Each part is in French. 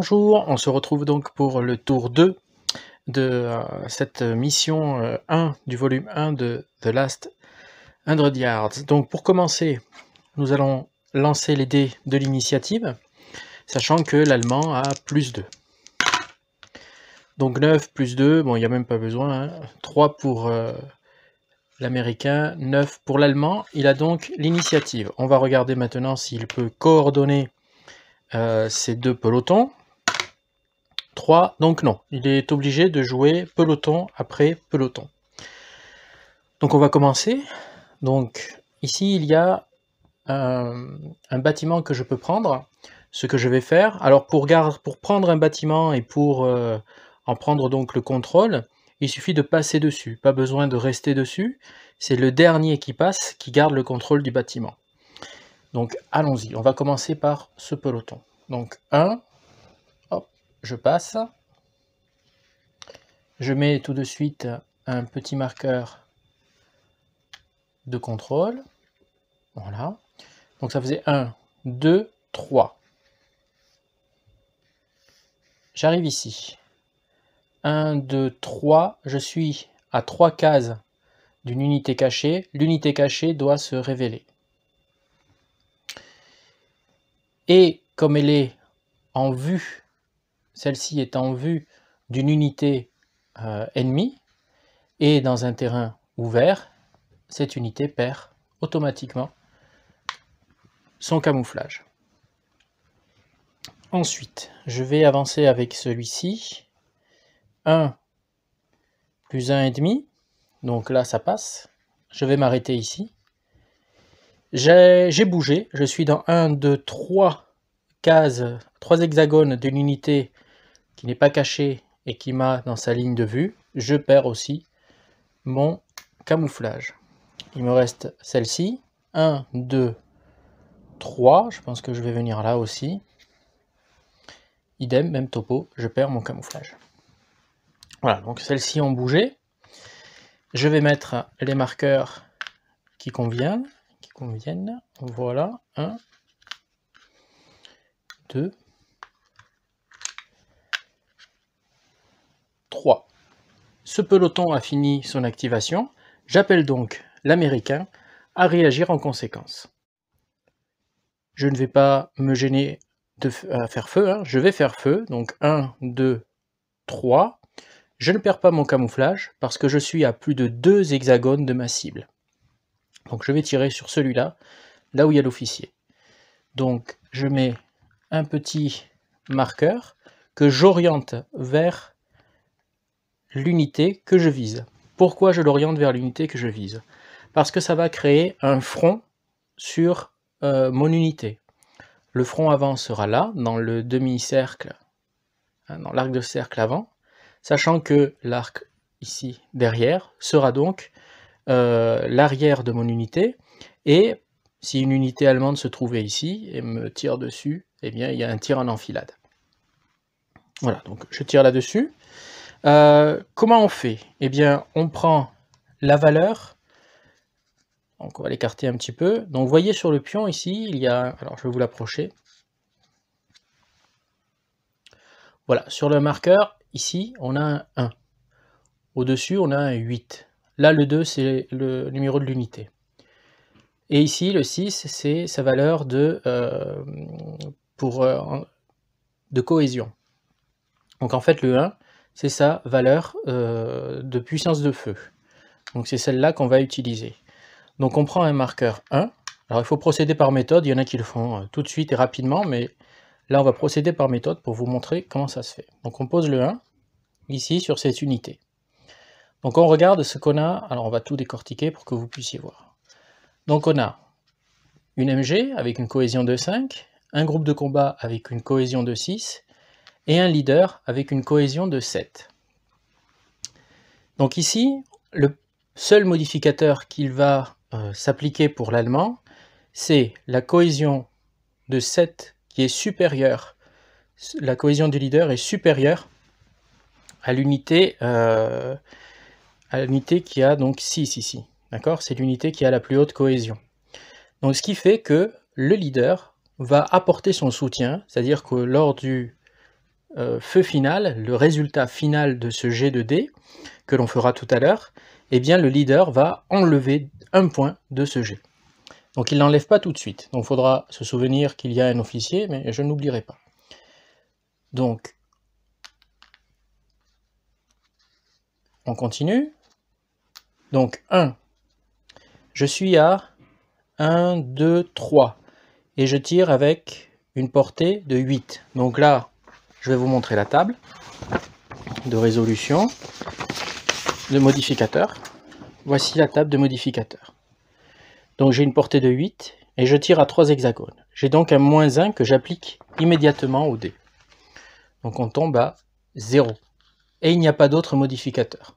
Bonjour, on se retrouve donc pour le tour 2 de euh, cette mission 1 euh, du volume 1 de The Last 100 Yards. Donc pour commencer, nous allons lancer les dés de l'initiative, sachant que l'allemand a plus 2. Donc 9 plus 2, bon il n'y a même pas besoin, 3 hein. pour euh, l'américain, 9 pour l'allemand, il a donc l'initiative. On va regarder maintenant s'il peut coordonner ces deux pelotons. Donc non, il est obligé de jouer peloton après peloton. Donc on va commencer. Donc ici, il y a euh, un bâtiment que je peux prendre. Ce que je vais faire, alors pour, garde, pour prendre un bâtiment et pour euh, en prendre donc le contrôle, il suffit de passer dessus, pas besoin de rester dessus. C'est le dernier qui passe qui garde le contrôle du bâtiment. Donc allons-y, on va commencer par ce peloton. Donc 1, je passe. Je mets tout de suite un petit marqueur de contrôle. Voilà. Donc ça faisait 1, 2, 3. J'arrive ici. 1, 2, 3. Je suis à 3 cases d'une unité cachée. L'unité cachée doit se révéler. Et comme elle est en vue celle-ci est en vue d'une unité euh, ennemie, et dans un terrain ouvert, cette unité perd automatiquement son camouflage. Ensuite, je vais avancer avec celui-ci. 1 plus 1,5. Donc là, ça passe. Je vais m'arrêter ici. J'ai bougé. Je suis dans un 2, trois cases, trois hexagones d'une unité qui n'est pas caché et qui m'a dans sa ligne de vue, je perds aussi mon camouflage. Il me reste celle-ci. 1, 2, 3. Je pense que je vais venir là aussi. Idem, même topo, je perds mon camouflage. Voilà, donc celles-ci ont bougé. Je vais mettre les marqueurs qui conviennent. Qui conviennent. Voilà, 1, 2, 3. Ce peloton a fini son activation, j'appelle donc l'Américain à réagir en conséquence. Je ne vais pas me gêner de faire feu, hein. je vais faire feu, donc 1, 2, 3. Je ne perds pas mon camouflage parce que je suis à plus de 2 hexagones de ma cible. Donc je vais tirer sur celui-là, là où il y a l'officier. Donc je mets un petit marqueur que j'oriente vers l'unité que je vise. Pourquoi je l'oriente vers l'unité que je vise Parce que ça va créer un front sur euh, mon unité. Le front avant sera là, dans le demi-cercle, hein, dans l'arc de cercle avant, sachant que l'arc ici derrière sera donc euh, l'arrière de mon unité, et si une unité allemande se trouvait ici et me tire dessus, eh bien il y a un tir en enfilade. Voilà, donc je tire là-dessus. Euh, comment on fait Eh bien, on prend la valeur. Donc, on va l'écarter un petit peu. Donc, vous voyez sur le pion ici, il y a... Alors, je vais vous l'approcher. Voilà, sur le marqueur, ici, on a un 1. Au-dessus, on a un 8. Là, le 2, c'est le numéro de l'unité. Et ici, le 6, c'est sa valeur de, euh, pour, euh, de cohésion. Donc en fait, le 1, c'est sa valeur euh, de puissance de feu. Donc c'est celle-là qu'on va utiliser. Donc on prend un marqueur 1. Alors il faut procéder par méthode, il y en a qui le font euh, tout de suite et rapidement, mais là on va procéder par méthode pour vous montrer comment ça se fait. Donc on pose le 1 ici sur cette unité. Donc on regarde ce qu'on a, alors on va tout décortiquer pour que vous puissiez voir. Donc on a une MG avec une cohésion de 5, un groupe de combat avec une cohésion de 6, et un leader avec une cohésion de 7. Donc ici, le seul modificateur qu'il va euh, s'appliquer pour l'allemand, c'est la cohésion de 7 qui est supérieure. La cohésion du leader est supérieure à l'unité euh, qui a donc 6 ici. D'accord C'est l'unité qui a la plus haute cohésion. Donc ce qui fait que le leader va apporter son soutien, c'est-à-dire que lors du euh, feu final, le résultat final de ce jet de dés que l'on fera tout à l'heure, eh bien le leader va enlever un point de ce jet. Donc il l'enlève pas tout de suite. Donc il faudra se souvenir qu'il y a un officier, mais je n'oublierai pas. Donc on continue. Donc 1. Je suis à 1, 2, 3. Et je tire avec une portée de 8. Donc là, je vais vous montrer la table de résolution, de modificateur. Voici la table de modificateur. Donc j'ai une portée de 8 et je tire à 3 hexagones. J'ai donc un moins 1 que j'applique immédiatement au dé. Donc on tombe à 0. Et il n'y a pas d'autre modificateur.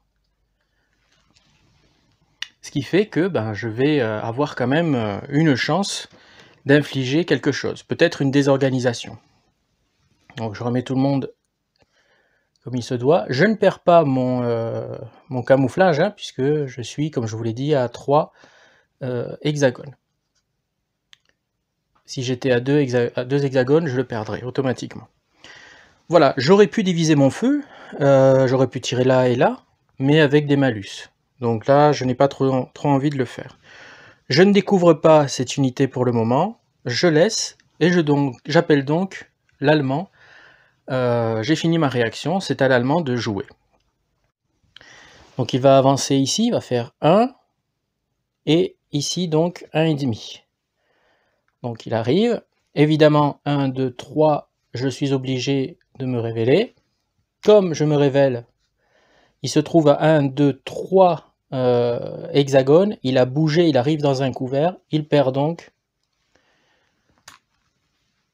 Ce qui fait que ben, je vais euh, avoir quand même euh, une chance d'infliger quelque chose, peut-être une désorganisation. Donc je remets tout le monde comme il se doit. Je ne perds pas mon, euh, camouflage, hein, puisque je suis, comme je vous l'ai dit, à 3 euh, hexagones. Si j'étais à 2, hexagones, je le perdrais automatiquement. Voilà, j'aurais pu diviser mon feu, euh, j'aurais pu tirer là et là, mais avec des malus. Donc là, je n'ai pas trop, trop envie de le faire. Je ne découvre pas cette unité pour le moment, je laisse, et j'appelle donc, donc l'allemand euh, j'ai fini ma réaction, c'est à l'allemand de jouer. Donc il va avancer ici, il va faire 1, et ici donc 1,5. Donc il arrive, évidemment 1, 2, 3, je suis obligé de me révéler. Comme je me révèle, il se trouve à 1, 2, 3 hexagones, il a bougé, il arrive dans un couvert, il perd donc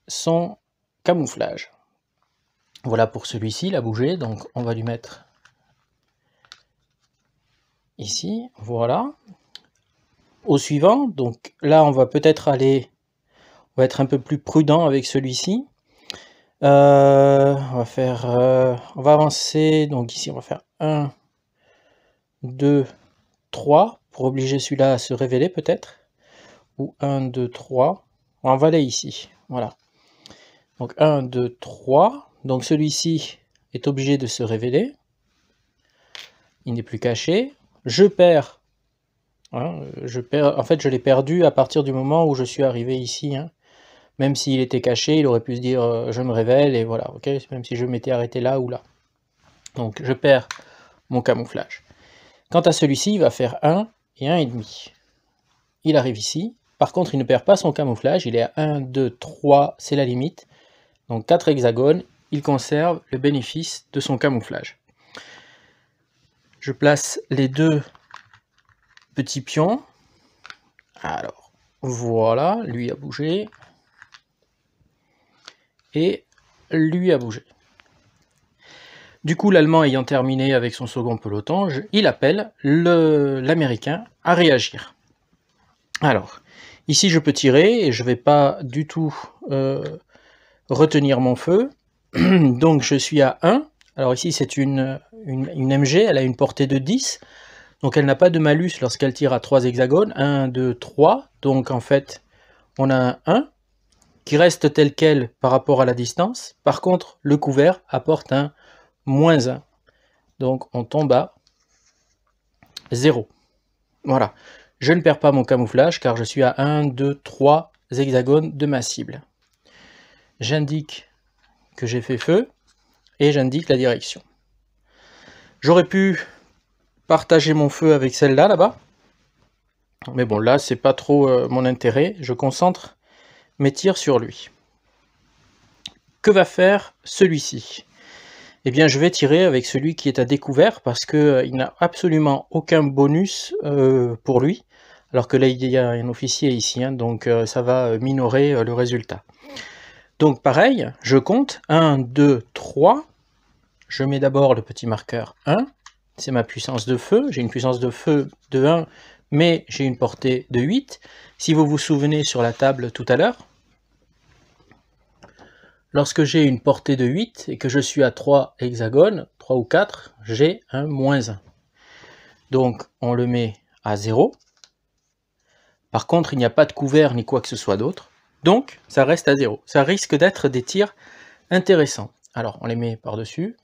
son camouflage. Voilà pour celui-ci, il a bougé, donc on va lui mettre ici, voilà. Au suivant, donc là on va peut-être aller, on va être un peu plus prudent avec celui-ci. Euh, on va faire, euh, on va avancer, donc ici on va faire 1, 2, 3, pour obliger celui-là à se révéler peut-être. Ou 1, 2, 3, on va aller ici, voilà. Donc 1, 2, 3, donc celui-ci est obligé de se révéler. Il n'est plus caché. Je perds. Hein, je perds. En fait, je l'ai perdu à partir du moment où je suis arrivé ici. Hein. Même s'il était caché, il aurait pu se dire euh, je me révèle et voilà, ok, même si je m'étais arrêté là ou là. Donc je perds mon camouflage. Quant à celui-ci, il va faire 1 et 1,5. Il arrive ici. Par contre, il ne perd pas son camouflage. Il est à 1, 2, 3, c'est la limite. Donc 4 hexagones, il conserve le bénéfice de son camouflage. Je place les deux petits pions. Alors, voilà, lui a bougé. Et lui a bougé. Du coup, l'Allemand ayant terminé avec son second peloton, il appelle l'Américain à réagir. Alors, ici je peux tirer et je ne vais pas du tout euh, retenir mon feu. donc je suis à 1. Alors ici, c'est une, une, MG, elle a une portée de 10. Donc elle n'a pas de malus lorsqu'elle tire à 3 hexagones. 1, 2, 3. Donc en fait, on a un 1 qui reste tel quel par rapport à la distance. Par contre, le couvert apporte un moins 1. Donc on tombe à 0. Voilà. Je ne perds pas mon camouflage car je suis à 1, 2, 3 hexagones de ma cible. J'indique que j'ai fait feu et j'indique la direction. J'aurais pu partager mon feu avec celle-là, là-bas. Mais bon, là, c'est pas trop euh, mon intérêt. Je concentre mes tirs sur lui. Que va faire celui-ci Eh bien, je vais tirer avec celui qui est à découvert parce qu'il euh, il n'a absolument aucun bonus euh, pour lui. Alors que là, il y a un officier ici, hein, donc ça va minorer le résultat. Donc pareil, je compte 1, 2, 3. Je mets d'abord le petit marqueur 1. C'est ma puissance de feu. J'ai une puissance de feu de 1, mais j'ai une portée de 8. Si vous vous souvenez sur la table tout à l'heure, lorsque j'ai une portée de 8 et que je suis à 3 hexagones, 3 ou 4, j'ai un moins 1. Donc on le met à 0. Par contre, il n'y a pas de couvert ni quoi que ce soit d'autre. Donc, ça reste à zéro. Ça risque d'être des tirs intéressants. Alors, on les met par-dessus.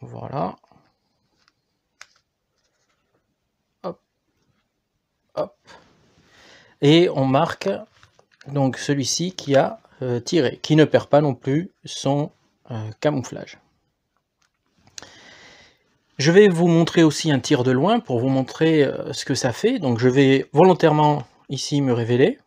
Voilà. Hop. Hop. Et on marque donc celui-ci qui a euh, tiré, qui ne perd pas non plus son euh, camouflage. Je vais vous montrer aussi un tir de loin pour vous montrer euh, ce que ça fait. Donc je vais volontairement ici me révéler.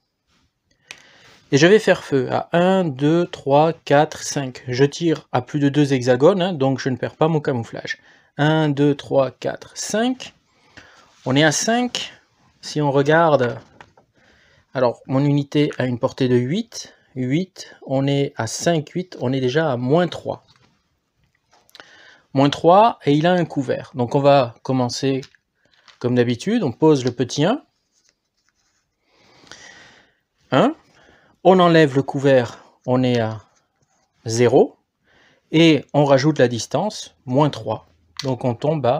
Et je vais faire feu à 1, 2, 3, 4, 5. Je tire à plus de 2 hexagones, hein, donc je ne perds pas mon camouflage. 1, 2, 3, 4, 5. On est à 5. Si on regarde, alors mon unité a une portée de 8. 8, on est à 5, 8, on est déjà à moins 3. Moins 3, et il a un couvert. Donc on va commencer comme d'habitude, on pose le petit 1. Hein? On enlève le couvert, on est à 0. Et on rajoute la distance, moins 3. Donc on tombe à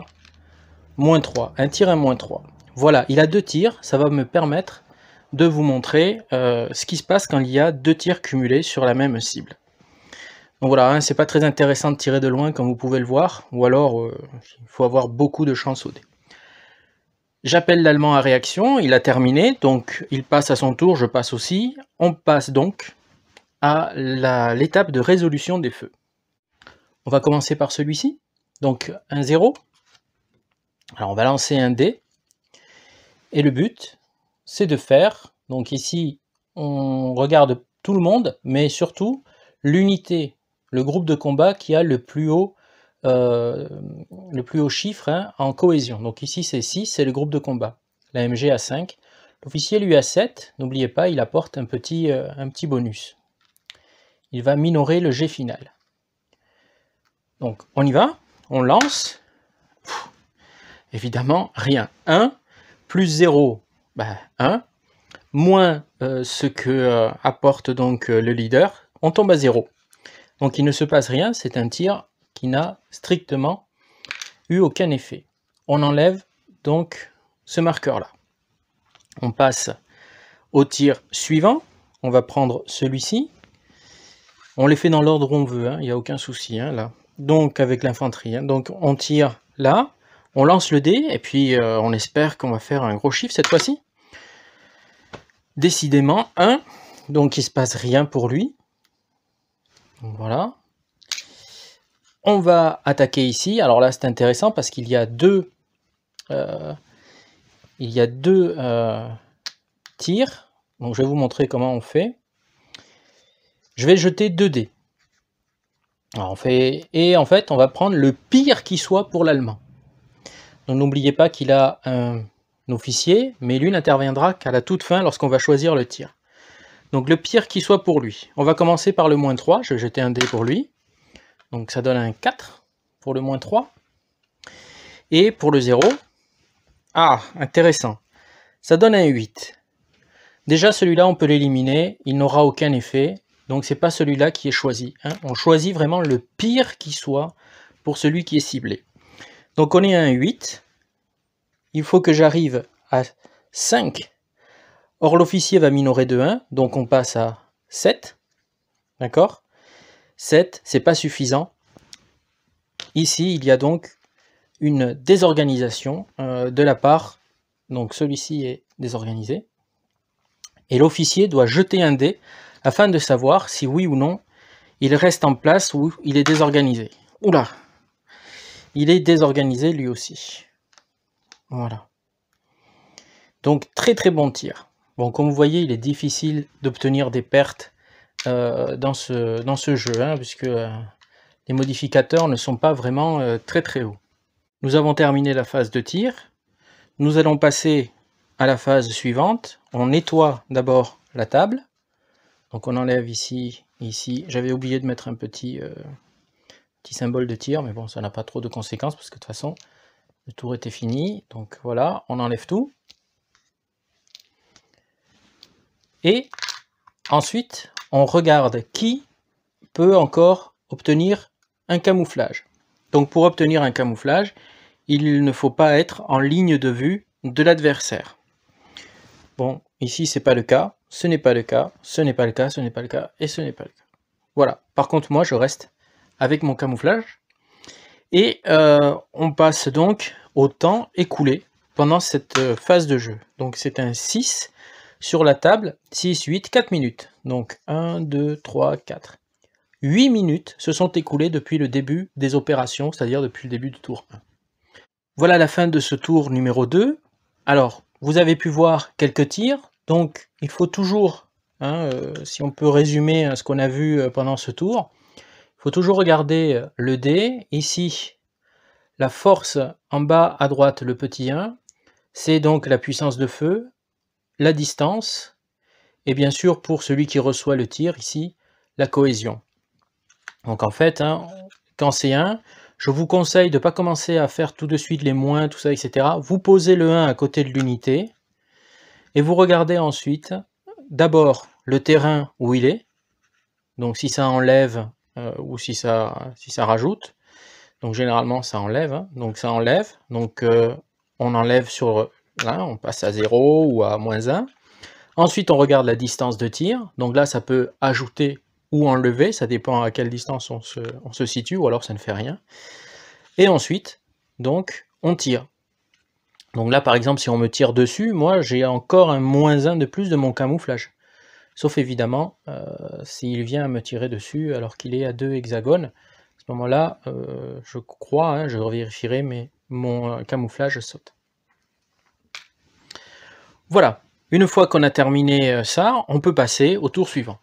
moins 3. Un tir à moins 3. Voilà, il a deux tirs. Ça va me permettre de vous montrer euh, ce qui se passe quand il y a deux tirs cumulés sur la même cible. Donc voilà, hein, c'est pas très intéressant de tirer de loin comme vous pouvez le voir, ou alors euh, il faut avoir beaucoup de chance au dé. J'appelle l'allemand à réaction, il a terminé, donc il passe à son tour, je passe aussi. On passe donc à l'étape de résolution des feux. On va commencer par celui-ci, donc un 0. Alors on va lancer un dé, et le but, c'est de faire, donc ici on regarde tout le monde, mais surtout l'unité, le groupe de combat qui a le plus haut euh, le plus haut chiffre hein, en cohésion. Donc ici c'est 6, c'est le groupe de combat. L'AMG a 5. L'officier lui a 7. N'oubliez pas, il apporte un petit, euh, un petit bonus. Il va minorer le G final. Donc on y va, on lance. évidemment, rien. 1 plus 0, 1. Bah, Moins euh, ce que apporte donc le leader, on tombe à 0. Donc il ne se passe rien, c'est un tir qui n'a strictement eu aucun effet. On enlève donc ce marqueur-là. On passe au tir suivant. On va prendre celui-ci. On les fait dans l'ordre où on veut, hein. il n'y a aucun souci hein, là. Donc avec l'infanterie, hein. donc on tire là, on lance le dé, et puis euh, on espère qu'on va faire un gros chiffre cette fois-ci. Décidément, 1, donc il se passe rien pour lui. Voilà, on va attaquer ici. Alors là, c'est intéressant parce qu'il y a deux, euh, il y a deux euh, tirs. Donc je vais vous montrer comment on fait. Je vais jeter deux dés. on fait, et en fait, on va prendre le pire qui soit pour l'allemand. Donc n'oubliez pas qu'il a un officier, mais lui n'interviendra qu'à la toute fin lorsqu'on va choisir le tir. Donc le pire qui soit pour lui. On va commencer par le moins 3, je vais jeter un dé pour lui. Donc ça donne un 4 pour le moins 3. Et pour le 0, ah, intéressant, ça donne un 8. Déjà celui-là, on peut l'éliminer, il n'aura aucun effet, donc c'est pas celui-là qui est choisi. Hein. On choisit vraiment le pire qui soit pour celui qui est ciblé. Donc on est à un 8, il faut que j'arrive à 5. Or l'officier va minorer de 1, donc on passe à 7, d'accord 7, c'est pas suffisant. Ici, il y a donc une désorganisation euh, de la part, donc celui-ci est désorganisé, et l'officier doit jeter un dé afin de savoir si oui ou non il reste en place ou il est désorganisé. Oula Il est désorganisé lui aussi. Voilà. Donc très très bon tir. Bon, comme vous voyez, il est difficile d'obtenir des pertes euh, dans, ce, dans ce jeu, hein, puisque euh, les modificateurs ne sont pas vraiment euh, très très hauts. Nous avons terminé la phase de tir. Nous allons passer à la phase suivante. On nettoie d'abord la table. Donc on enlève ici, ici. J'avais oublié de mettre un petit, petit symbole de tir, mais bon, ça n'a pas trop de conséquences, parce que de toute façon, le tour était fini. Donc voilà, on enlève tout. Et ensuite, on regarde qui peut encore obtenir un camouflage. Donc pour obtenir un camouflage, il ne faut pas être en ligne de vue de l'adversaire. Bon, ici c'est pas le cas, ce n'est pas le cas, ce n'est pas le cas, ce n'est pas le cas, et ce n'est pas le cas. Voilà, par contre moi je reste avec mon camouflage. Et euh, on passe donc au temps écoulé pendant cette euh, phase de jeu. Donc c'est un 6 sur la table, 6, 8, 4 minutes. Donc 1, 2, 3, 4. 8 minutes se sont écoulées depuis le début des opérations, c'est-à-dire depuis le début du tour 1. Voilà la fin de ce tour numéro 2. Alors, vous avez pu voir quelques tirs, donc il faut toujours, hein, euh, si on peut résumer hein, ce qu'on a vu euh, pendant ce tour, il faut toujours regarder euh, le dé. Ici, la force en bas à droite, le petit 1, c'est donc la puissance de feu, la distance, et bien sûr, pour celui qui reçoit le tir, ici, la cohésion. Donc en fait, hein, quand c'est 1, je vous conseille de ne pas commencer à faire tout de suite les moins, tout ça, etc. Vous posez le 1 à côté de l'unité, et vous regardez ensuite, d'abord, le terrain où il est, donc si ça enlève euh, ou si ça, si ça rajoute, donc généralement ça enlève, hein. donc ça enlève, donc euh, on enlève sur là, hein, on passe à 0 ou à moins 1, Ensuite, on regarde la distance de tir. Donc là, ça peut ajouter ou enlever, ça dépend à quelle distance on se, situe, ou alors ça ne fait rien. Et ensuite, donc, on tire. Donc là, par exemple, si on me tire dessus, moi, j'ai encore un moins 1 de plus de mon camouflage. Sauf évidemment, euh, s'il vient me tirer dessus alors qu'il est à deux hexagones, à ce moment-là, euh, je crois, hein, je vérifierai, mais mon camouflage saute. Voilà, une fois qu'on a terminé euh, ça, on peut passer au tour suivant.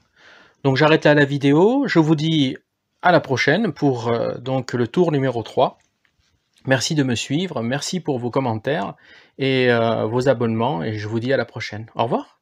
Donc j'arrête à la vidéo, je vous dis à la prochaine pour euh, donc le tour numéro 3. Merci de me suivre, merci pour vos commentaires et euh, vos abonnements et je vous dis à la prochaine. Au revoir